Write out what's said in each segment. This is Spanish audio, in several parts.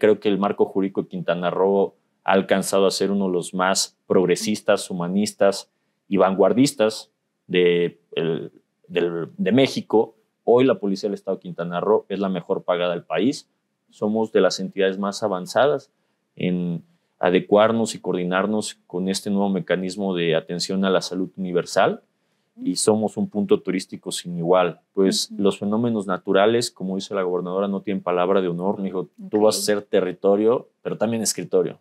Creo que el marco jurídico de Quintana Roo ha alcanzado a ser uno de los más progresistas, humanistas y vanguardistas de, México. Hoy la Policía del Estado de Quintana Roo es la mejor pagada del país. Somos de las entidades más avanzadas en adecuarnos y coordinarnos con este nuevo mecanismo de atención a la salud universal y somos un punto turístico sin igual. Pues los fenómenos naturales, como dice la gobernadora, no tienen palabra de honor. Me dijo, tú vas a ser territorio, pero también escritorio.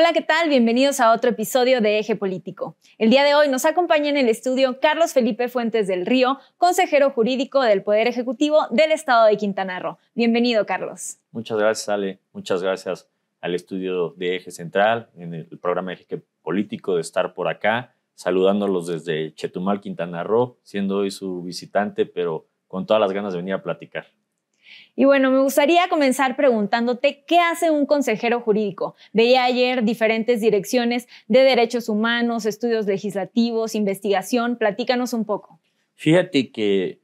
Hola, ¿qué tal? Bienvenidos a otro episodio de Eje Político. El día de hoy nos acompaña en el estudio Carlos Felipe Fuentes del Río, consejero jurídico del Poder Ejecutivo del Estado de Quintana Roo. Bienvenido, Carlos. Muchas gracias, Ale. Muchas gracias al estudio de Eje Central, en el programa Eje Político, de estar por acá, saludándolos desde Chetumal, Quintana Roo, siendo hoy su visitante, pero con todas las ganas de venir a platicar. Y bueno, me gustaría comenzar preguntándote qué hace un consejero jurídico. Veía ayer diferentes direcciones de derechos humanos, estudios legislativos, investigación. Platícanos un poco. Fíjate que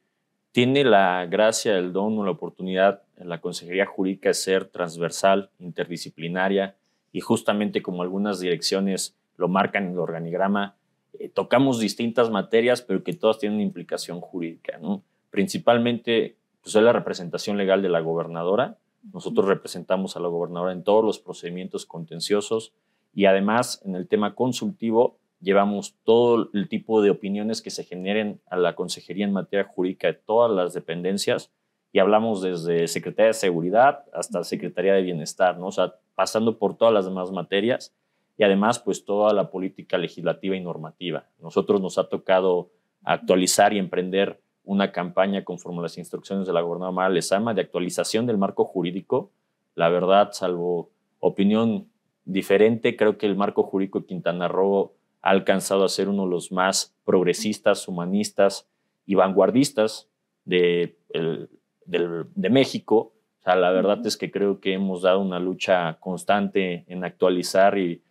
tiene la gracia, el don o la oportunidad en la consejería jurídica de ser transversal, interdisciplinaria y justamente como algunas direcciones lo marcan en el organigrama, eh, tocamos distintas materias pero que todas tienen implicación jurídica. ¿no? Principalmente pues es la representación legal de la gobernadora. Nosotros representamos a la gobernadora en todos los procedimientos contenciosos y además en el tema consultivo llevamos todo el tipo de opiniones que se generen a la consejería en materia jurídica de todas las dependencias y hablamos desde Secretaría de Seguridad hasta Secretaría de Bienestar, ¿no? O sea, pasando por todas las demás materias y además pues toda la política legislativa y normativa. Nosotros nos ha tocado actualizar y emprender una campaña conforme a las instrucciones de la gobernadora Mara Lezama de actualización del marco jurídico. La verdad, salvo opinión diferente, creo que el marco jurídico de Quintana Roo ha alcanzado a ser uno de los más progresistas, humanistas y vanguardistas de, de México. la verdad es que creo que hemos dado una lucha constante en actualizar y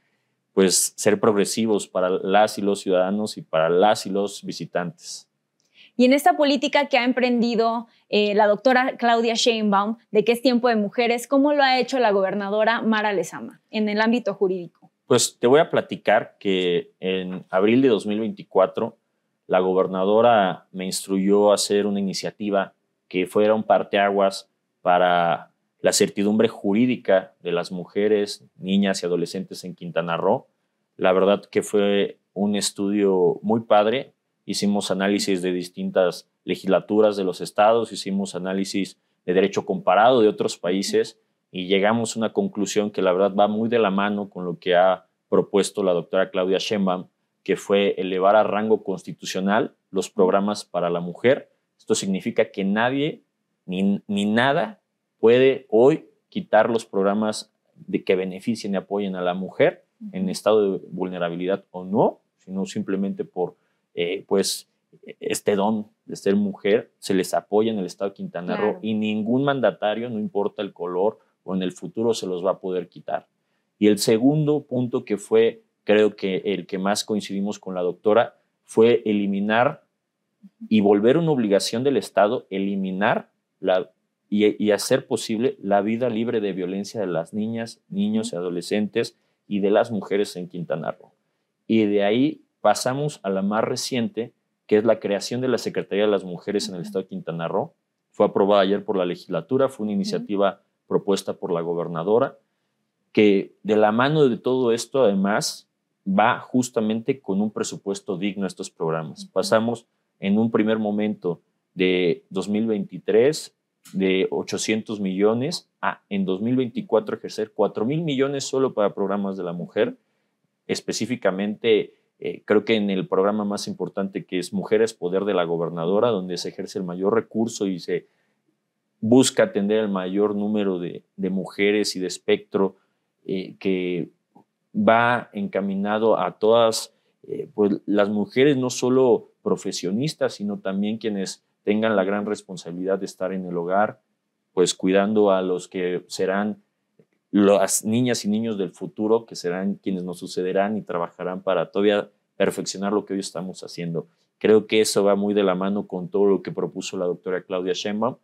pues ser progresivos para las y los ciudadanos y para las y los visitantes. Y en esta política que ha emprendido eh, la doctora Claudia Sheinbaum de que es tiempo de mujeres, ¿cómo lo ha hecho la gobernadora Mara Lezama en el ámbito jurídico? Pues te voy a platicar que en abril de 2024 la gobernadora me instruyó a hacer una iniciativa que fuera un parteaguas para la certidumbre jurídica de las mujeres, niñas y adolescentes en Quintana Roo. La verdad que fue un estudio muy padre hicimos análisis de distintas legislaturas de los estados, hicimos análisis de derecho comparado de otros países y llegamos a una conclusión que la verdad va muy de la mano con lo que ha propuesto la doctora Claudia Sheinbaum, que fue elevar a rango constitucional los programas para la mujer. Esto significa que nadie ni, ni nada puede hoy quitar los programas de que beneficien y apoyen a la mujer en estado de vulnerabilidad o no, sino simplemente por eh, pues este don de ser mujer se les apoya en el estado de Quintana Roo y ningún mandatario, no importa el color o en el futuro, se los va a poder quitar. Y el segundo punto que fue, creo que el que más coincidimos con la doctora, fue eliminar y volver una obligación del Estado, eliminar la, y, y hacer posible la vida libre de violencia de las niñas, niños y adolescentes y de las mujeres en Quintana Roo. Y de ahí pasamos a la más reciente, que es la creación de la Secretaría de las Mujeres en el Estado de Quintana Roo. Fue aprobada ayer por la legislatura, fue una iniciativa propuesta por la gobernadora, que de la mano de todo esto, además, va justamente con un presupuesto digno a estos programas. Pasamos en un primer momento de 2023 de 800 millones a en 2024 ejercer 4 mil millones solo para programas de la mujer, específicamente eh, creo que en el programa más importante que es Mujeres Poder de la Gobernadora, donde se ejerce el mayor recurso y se busca atender al mayor número de, mujeres y de espectro eh, que va encaminado a todas eh, pues, las mujeres, no solo profesionistas, sino también quienes tengan la gran responsabilidad de estar en el hogar, pues cuidando a los que serán las niñas y niños del futuro que serán quienes nos sucederán y trabajarán para todavía perfeccionar lo que hoy estamos haciendo. Creo que eso va muy de la mano con todo lo que propuso la doctora Claudia Sheinbaum,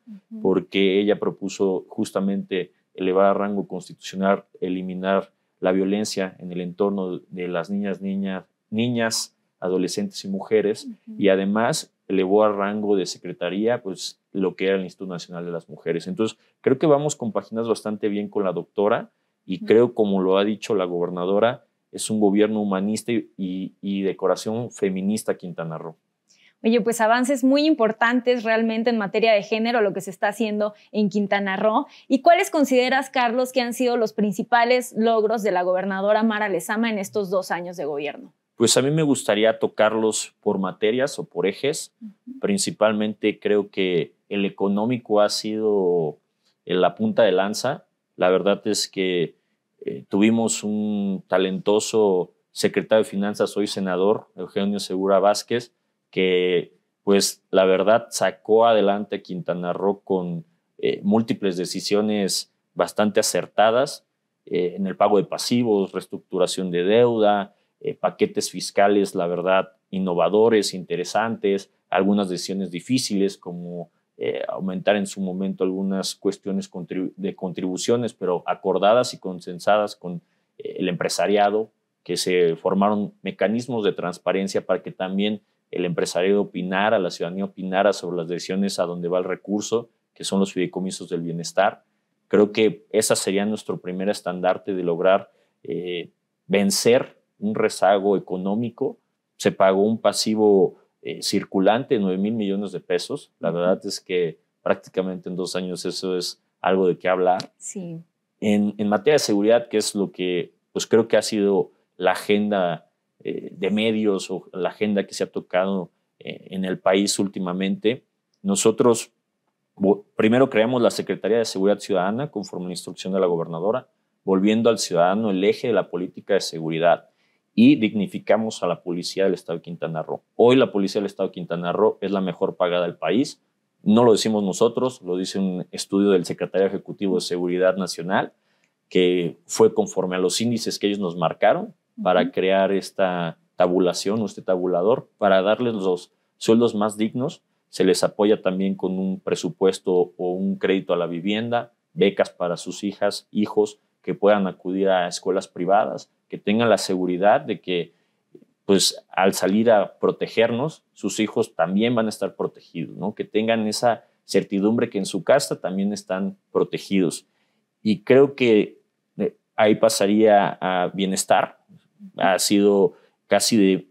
porque ella propuso justamente elevar a rango constitucional, eliminar la violencia en el entorno de las niñas, niñas, niñas, adolescentes y mujeres, y además elevó a rango de secretaría, pues lo que era el Instituto Nacional de las Mujeres. Entonces, creo que vamos compaginados bastante bien con la doctora y creo, como lo ha dicho la gobernadora, es un gobierno humanista y, de y decoración feminista Quintana Roo. Oye, pues avances muy importantes realmente en materia de género, lo que se está haciendo en Quintana Roo. ¿Y cuáles consideras, Carlos, que han sido los principales logros de la gobernadora Mara Lezama en estos dos años de gobierno? Pues a mí me gustaría tocarlos por materias o por ejes. Principalmente creo que el económico ha sido la punta de lanza. La verdad es que eh, tuvimos un talentoso secretario de Finanzas, hoy senador, Eugenio Segura Vázquez, que pues la verdad sacó adelante a Quintana Roo con eh, múltiples decisiones bastante acertadas eh, en el pago de pasivos, reestructuración de deuda, eh, paquetes fiscales, la verdad, innovadores, interesantes, algunas decisiones difíciles como eh, aumentar en su momento algunas cuestiones de contribuciones, pero acordadas y consensadas con eh, el empresariado, que se formaron mecanismos de transparencia para que también el empresariado opinara, la ciudadanía opinara sobre las decisiones a dónde va el recurso, que son los fideicomisos del bienestar. Creo que esa sería nuestro primer estandarte de lograr vencer un rezago económico, se pagó un pasivo eh, circulante de 9 mil millones de pesos. La verdad es que prácticamente en dos años eso es algo de qué hablar. Sí. En, materia de seguridad, que es lo que pues creo que ha sido la agenda eh, de medios o la agenda que se ha tocado eh, en el país últimamente, nosotros primero creamos la Secretaría de Seguridad Ciudadana conforme a la instrucción de la gobernadora, volviendo al ciudadano el eje de la política de seguridad y dignificamos a la policía del Estado de Quintana Roo. Hoy la policía del Estado de Quintana Roo es la mejor pagada del país. No lo decimos nosotros, lo dice un estudio del Secretario Ejecutivo de Seguridad Nacional, que fue conforme a los índices que ellos nos marcaron para crear esta tabulación, este tabulador, para darles los sueldos más dignos. Se les apoya también con un presupuesto o un crédito a la vivienda, becas para sus hijas, hijos que puedan acudir a escuelas privadas, que tengan la seguridad de que pues al salir a protegernos, sus hijos también van a estar protegidos, ¿no? Que tengan esa certidumbre que en su casa también están protegidos. Y creo que eh, ahí pasaría a bienestar. Ha sido casi de,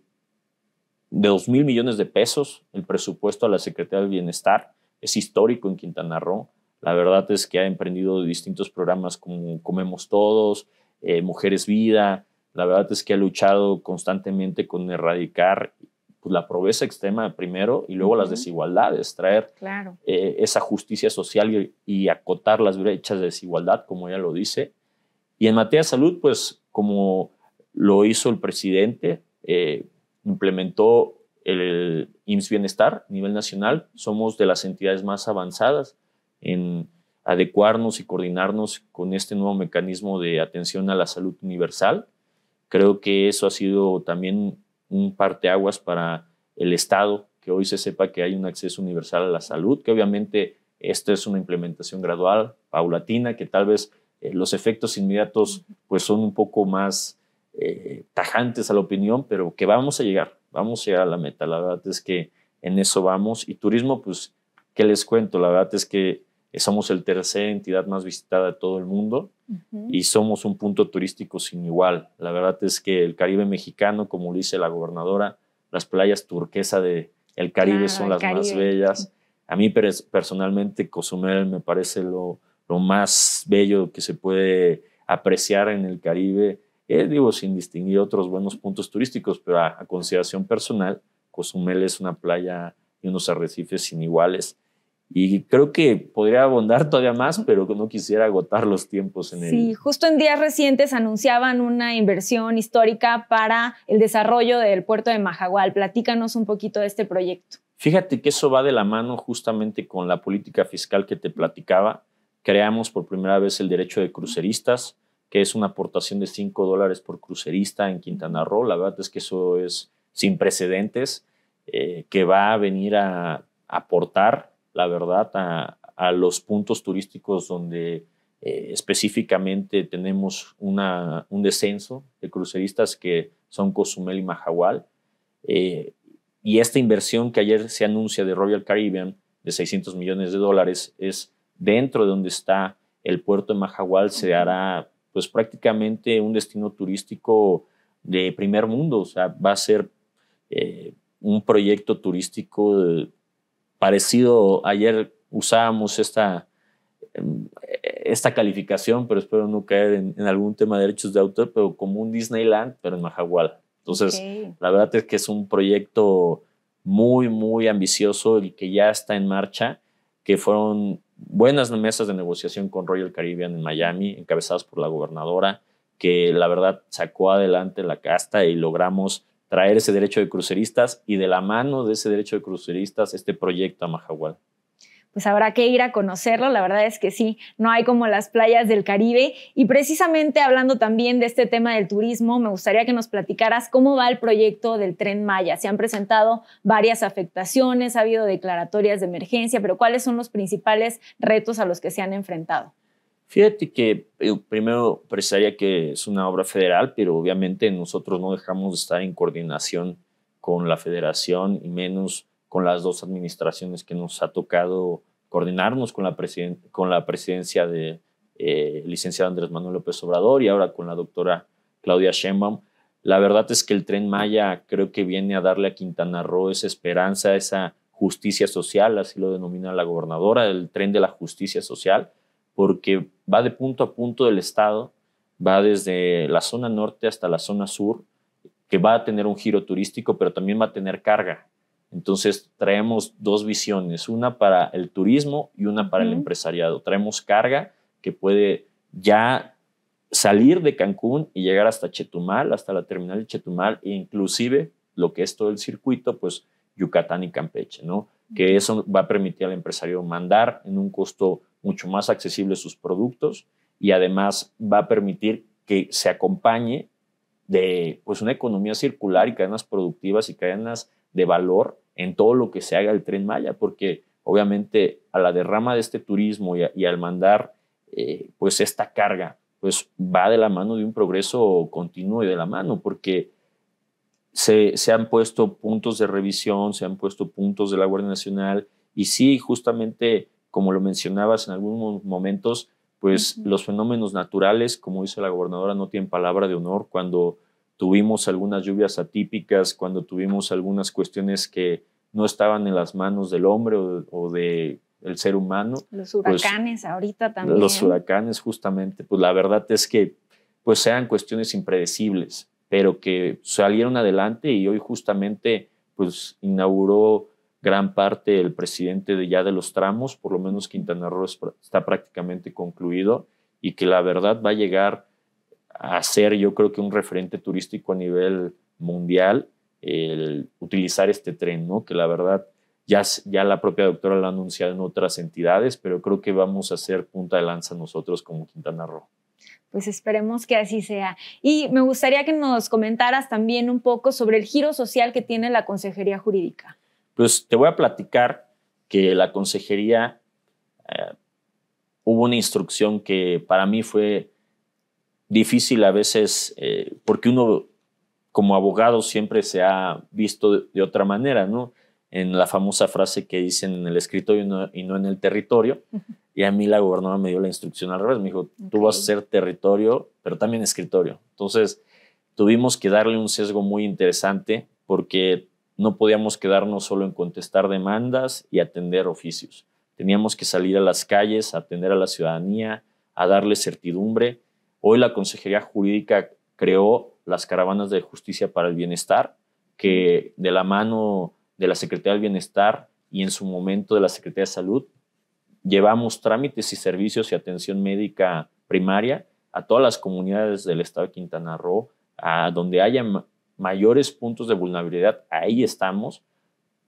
de 2 mil millones de pesos el presupuesto a la Secretaría del Bienestar. Es histórico en Quintana Roo. La verdad es que ha emprendido distintos programas como Comemos Todos, eh, Mujeres Vida, la verdad es que ha luchado constantemente con erradicar pues, la pobreza extrema primero y luego las desigualdades, traer eh, esa justicia social y, acotar las brechas de desigualdad, como ella lo dice. Y en materia de salud, pues como lo hizo el presidente, eh, implementó el IMSS Bienestar a nivel nacional. Somos de las entidades más avanzadas en adecuarnos y coordinarnos con este nuevo mecanismo de atención a la salud universal Creo que eso ha sido también un parteaguas para el Estado, que hoy se sepa que hay un acceso universal a la salud, que obviamente esto es una implementación gradual, paulatina, que tal vez eh, los efectos inmediatos pues son un poco más eh, tajantes a la opinión, pero que vamos a llegar, vamos a llegar a la meta. La verdad es que en eso vamos. Y turismo, pues, ¿qué les cuento? La verdad es que eh, somos el tercera entidad más visitada de todo el mundo y somos un punto turístico sin igual. La verdad es que el Caribe mexicano, como lo dice la gobernadora, las playas turquesa de el Caribe ah, son las más bellas. A mí personalmente Cozumel me parece lo, lo más bello que se puede apreciar en el Caribe, eh, digo, sin distinguir otros buenos puntos turísticos, pero a consideración personal, Cozumel es una playa y unos arrecifes sin iguales y creo que podría abondar todavía más, pero no quisiera agotar los tiempos en Sí, justo en días recientes anunciaban una inversión histórica para el desarrollo del puerto de Majagual. Platícanos un poquito de este proyecto. Fíjate que eso va de la mano justamente con la política fiscal que te platicaba. Creamos por primera vez el derecho de cruceristas, que es una aportación de 5 dólares por crucerista en Quintana Roo. La verdad es que eso es sin precedentes, eh, que va a venir a aportar la verdad, a, a los puntos turísticos donde eh, específicamente tenemos una, un descenso de cruceristas que son Cozumel y Mahahual. Eh, y esta inversión que ayer se anuncia de Royal Caribbean de 600 millones de dólares es dentro de donde está el puerto de Mahahual, se hará pues prácticamente un destino turístico de primer mundo, o sea, va a ser eh, un proyecto turístico de, parecido, ayer usábamos esta, em, esta calificación, pero espero no caer en, algún tema de derechos de autor, pero como un Disneyland, pero en Mahahual. Entonces, la verdad es que es un proyecto muy, muy ambicioso el que ya está en marcha, que fueron buenas mesas de negociación con Royal Caribbean en Miami, encabezadas por la gobernadora, que la verdad sacó adelante la casta y logramos traer ese derecho de cruceristas y de la mano de ese derecho de cruceristas este proyecto a Mahahual pues habrá que ir a conocerlo. La verdad es que sí, no hay como las playas del Caribe. Y precisamente hablando también de este tema del turismo, me gustaría que nos platicaras cómo va el proyecto del tren Maya. Se han presentado varias afectaciones, ha habido declaratorias de emergencia, pero ¿cuáles son los principales retos a los que se han enfrentado? Fíjate que eh, primero precisaría que es una obra federal, pero obviamente nosotros no dejamos de estar en coordinación con la federación y menos con las dos administraciones que nos ha tocado coordinarnos con la, con la presidencia de eh, licenciado Andrés Manuel López Obrador y ahora con la doctora Claudia Sheinbaum. La verdad es que el tren Maya creo que viene a darle a Quintana Roo esa esperanza, esa justicia social, así lo denomina la gobernadora, el tren de la justicia social porque va de punto a punto del estado, va desde la zona norte hasta la zona sur, que va a tener un giro turístico, pero también va a tener carga. Entonces traemos dos visiones, una para el turismo y una para el empresariado. Traemos carga que puede ya salir de Cancún y llegar hasta Chetumal, hasta la terminal de Chetumal e inclusive lo que es todo el circuito, pues Yucatán y Campeche, ¿no? Que eso va a permitir al empresario mandar en un costo mucho más accesibles sus productos y además va a permitir que se acompañe de pues, una economía circular y cadenas productivas y cadenas de valor en todo lo que se haga el tren Maya, porque obviamente a la derrama de este turismo y, al mandar eh, pues esta carga, pues va de la mano de un progreso continuo y de la mano, porque se, se, han puesto puntos de revisión, se han puesto puntos de la Guardia Nacional y sí, justamente como lo mencionabas en algunos momentos, pues los fenómenos naturales, como dice la gobernadora, no tienen palabra de honor. Cuando tuvimos algunas lluvias atípicas, cuando tuvimos algunas cuestiones que no estaban en las manos del hombre o, del de el ser humano. Los pues huracanes ahorita también. Los huracanes justamente, pues la verdad es que pues sean cuestiones impredecibles, pero que salieron adelante y hoy justamente pues inauguró gran parte el presidente de ya de los tramos, por lo menos Quintana Roo está prácticamente concluido y que la verdad va a llegar a ser yo creo que un referente turístico a nivel mundial el utilizar este tren, ¿no? Que la verdad ya, ya la propia doctora lo ha anunciado en otras entidades, pero creo que vamos a ser punta de lanza nosotros como Quintana Roo. Pues esperemos que así sea. Y me gustaría que nos comentaras también un poco sobre el giro social que tiene la Consejería Jurídica. Pues te voy a platicar que la consejería eh, hubo una instrucción que para mí fue difícil a veces, eh, porque uno como abogado siempre se ha visto de, otra manera, ¿no? En la famosa frase que dicen en el escritorio y no, en el territorio. Y a mí la gobernadora me dio la instrucción al revés. Me dijo, tú vas a ser territorio, pero también escritorio. Entonces, tuvimos que darle un sesgo muy interesante porque no podíamos quedarnos solo en contestar demandas y atender oficios. Teníamos que salir a las calles, atender a la ciudadanía, a darle certidumbre. Hoy la Consejería Jurídica creó las caravanas de justicia para el bienestar, que de la mano de la Secretaría del Bienestar y en su momento de la Secretaría de Salud, llevamos trámites y servicios y atención médica primaria a todas las comunidades del estado de Quintana Roo, a donde haya mayores puntos de vulnerabilidad, ahí estamos.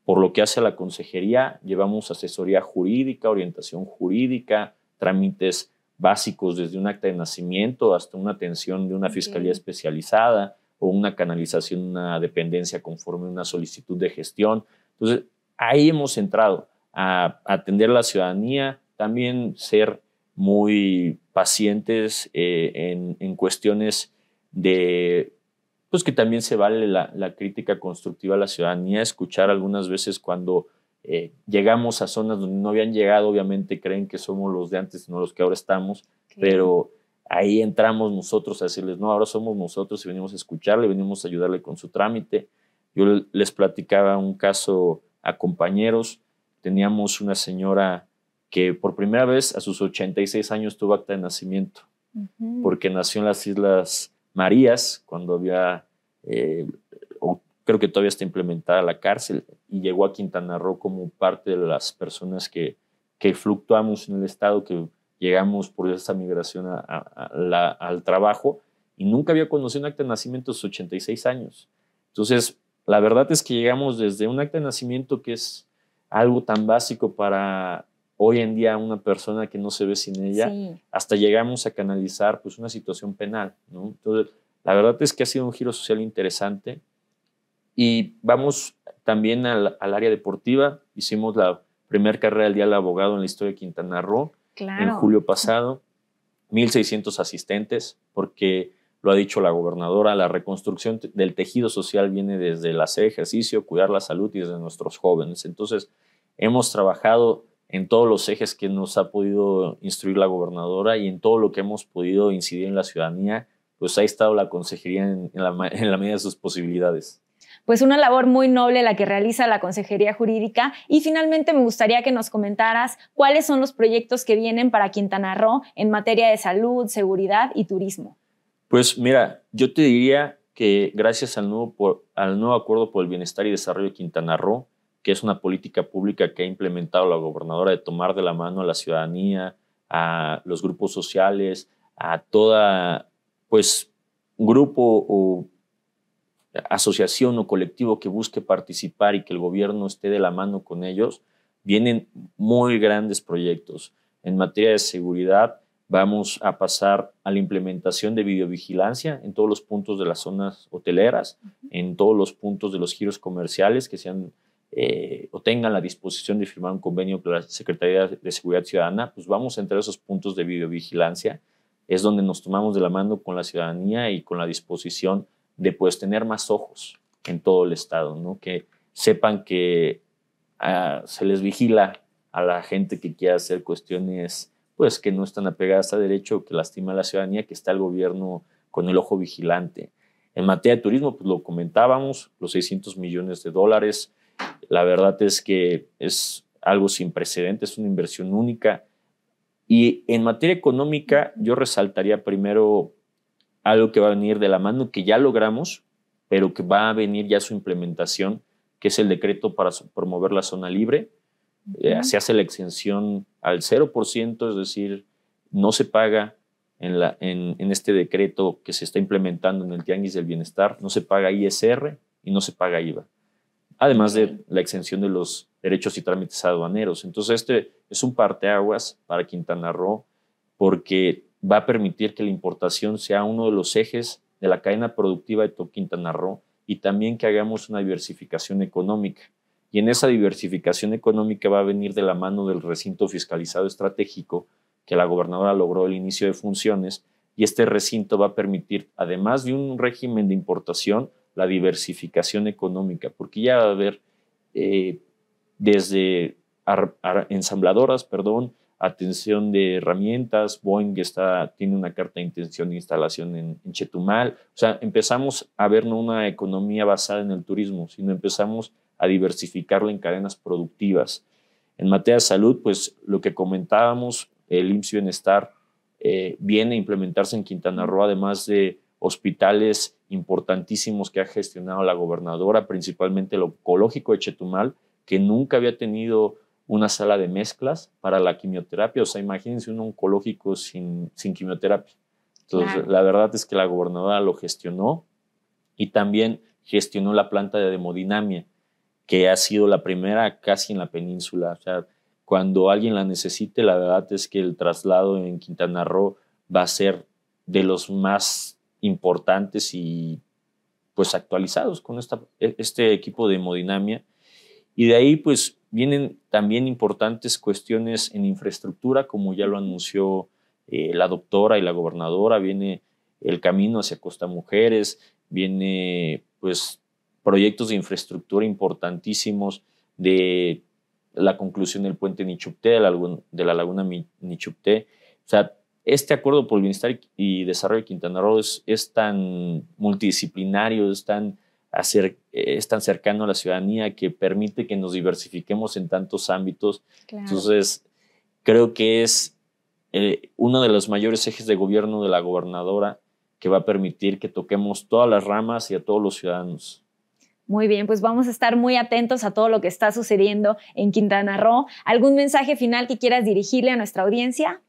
Por lo que hace a la consejería, llevamos asesoría jurídica, orientación jurídica, trámites básicos desde un acta de nacimiento hasta una atención de una fiscalía especializada o una canalización, una dependencia conforme a una solicitud de gestión. Entonces, ahí hemos entrado a atender a la ciudadanía, también ser muy pacientes eh, en, cuestiones de pues que también se vale la, crítica constructiva a la ciudadanía, escuchar algunas veces cuando eh, llegamos a zonas donde no habían llegado, obviamente creen que somos los de antes, no los que ahora estamos, pero ahí entramos nosotros a decirles, no, ahora somos nosotros y venimos a escucharle, venimos a ayudarle con su trámite. Yo les platicaba un caso a compañeros, teníamos una señora que por primera vez a sus 86 años tuvo acta de nacimiento, porque nació en las Islas Marías, cuando había, eh, creo que todavía está implementada la cárcel, y llegó a Quintana Roo como parte de las personas que, que fluctuamos en el Estado, que llegamos por esa migración al trabajo, y nunca había conocido un acta de nacimiento de sus 86 años. Entonces, la verdad es que llegamos desde un acta de nacimiento que es algo tan básico para hoy en día una persona que no se ve sin ella, hasta llegamos a canalizar pues una situación penal, Entonces, la verdad es que ha sido un giro social interesante y vamos también al, área deportiva, hicimos la primera carrera del Día del Abogado en la historia de Quintana Roo en julio pasado, 1.600 asistentes, porque lo ha dicho la gobernadora, la reconstrucción del tejido social viene desde el hacer ejercicio, cuidar la salud y desde nuestros jóvenes. Entonces, hemos trabajado en todos los ejes que nos ha podido instruir la gobernadora y en todo lo que hemos podido incidir en la ciudadanía, pues ha estado la consejería en, la, medida de sus posibilidades pues una labor muy noble la que realiza la Consejería Jurídica. Y finalmente me gustaría que nos comentaras cuáles son los proyectos que vienen para Quintana Roo en materia de salud, seguridad y turismo. Pues mira, yo te diría que gracias al nuevo, al nuevo Acuerdo por el Bienestar y Desarrollo de Quintana Roo, que es una política pública que ha implementado la gobernadora de tomar de la mano a la ciudadanía, a los grupos sociales, a toda, pues, grupo o asociación o colectivo que busque participar y que el gobierno esté de la mano con ellos, vienen muy grandes proyectos. En materia de seguridad, vamos a pasar a la implementación de videovigilancia en todos los puntos de las zonas hoteleras, en todos los puntos de los giros comerciales que se han eh, o tengan la disposición de firmar un convenio con la Secretaría de Seguridad Ciudadana, pues vamos a entrar a esos puntos de videovigilancia. Es donde nos tomamos de la mano con la ciudadanía y con la disposición de pues tener más ojos en todo el estado, ¿no? Que sepan que ah, se les vigila a la gente que quiera hacer cuestiones pues que no están apegadas a derecho, que lastima a la ciudadanía, que está el gobierno con el ojo vigilante. En materia de turismo, pues lo comentábamos, los 600 millones de dólares la verdad es que es algo sin precedentes, es una inversión única. Y en materia económica, yo resaltaría primero algo que va a venir de la mano, que ya logramos, pero que va a venir ya su implementación, que es el decreto para promover la zona libre. Eh, se hace la exención al 0%, es decir, no se paga en, en, este decreto que se está implementando en el Tianguis del Bienestar, no se paga ISR y no se paga IVA además de la exención de los derechos y trámites aduaneros. Entonces, este es un parteaguas para Quintana Roo porque va a permitir que la importación sea uno de los ejes de la cadena productiva de Quintana Roo y también que hagamos una diversificación económica. Y en esa diversificación económica va a venir de la mano del recinto fiscalizado estratégico que la gobernadora logró el inicio de funciones y este recinto va a permitir, además de un régimen de importación, la diversificación económica, porque ya va a haber eh, desde ensambladoras, perdón, atención de herramientas, Boeing está, tiene una carta de intención de instalación en, Chetumal, o sea, empezamos a ver no una economía basada en el turismo, sino empezamos a diversificarlo en cadenas productivas. En materia de salud, pues lo que comentábamos, el IMSS Bienestar eh, viene a implementarse en Quintana Roo, además de hospitales importantísimos que ha gestionado la gobernadora, principalmente el oncológico de Chetumal, que nunca había tenido una sala de mezclas para la quimioterapia. O sea, imagínense un oncológico sin, sin quimioterapia. Entonces, la verdad es que la gobernadora lo gestionó y también gestionó la planta de hemodinamia, que ha sido la primera casi en la península. O sea, cuando alguien la necesite, la verdad es que el traslado en Quintana Roo va a ser de los más importantes y pues actualizados con e, este equipo de hemodinamia. Y de ahí pues vienen también importantes cuestiones en infraestructura, como ya lo anunció eh, la doctora y la gobernadora, viene el camino hacia Costa Mujeres, viene pues proyectos de infraestructura importantísimos de la conclusión del puente Nichupté, de la, de la laguna Nichupté. O sea, este acuerdo por el bienestar y desarrollo de Quintana Roo es, tan multidisciplinario, eh, es tan, cercano a la ciudadanía que permite que nos diversifiquemos en tantos ámbitos. Entonces, creo que es eh, uno de los mayores ejes de gobierno de la gobernadora que va a permitir que toquemos todas las ramas y a todos los ciudadanos. Muy bien, pues vamos a estar muy atentos a todo lo que está sucediendo en Quintana Roo. ¿Algún mensaje final que quieras dirigirle a nuestra audiencia?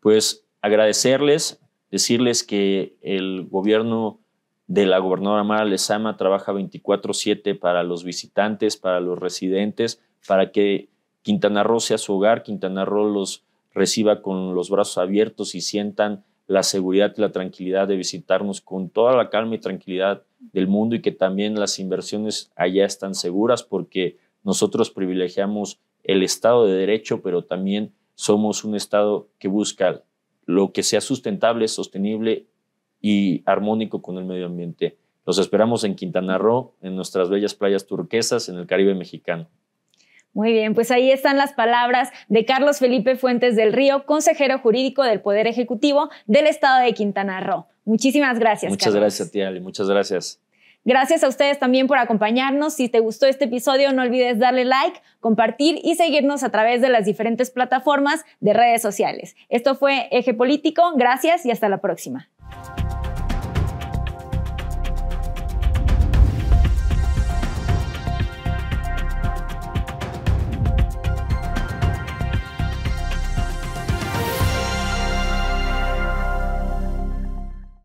Pues agradecerles, decirles que el gobierno de la gobernadora Mara Lezama trabaja 24/7 para los visitantes, para los residentes, para que Quintana Roo sea su hogar, Quintana Roo los reciba con los brazos abiertos y sientan la seguridad y la tranquilidad de visitarnos con toda la calma y tranquilidad del mundo y que también las inversiones allá están seguras porque nosotros privilegiamos el Estado de Derecho, pero también somos un Estado que busca lo que sea sustentable, sostenible y armónico con el medio ambiente. Los esperamos en Quintana Roo, en nuestras bellas playas turquesas, en el Caribe mexicano. Muy bien, pues ahí están las palabras de Carlos Felipe Fuentes del Río, consejero jurídico del Poder Ejecutivo del Estado de Quintana Roo. Muchísimas gracias. Muchas gracias a Muchas gracias. Gracias a ustedes también por acompañarnos. Si te gustó este episodio, no olvides darle like, compartir y seguirnos a través de las diferentes plataformas de redes sociales. Esto fue Eje Político. Gracias y hasta la próxima.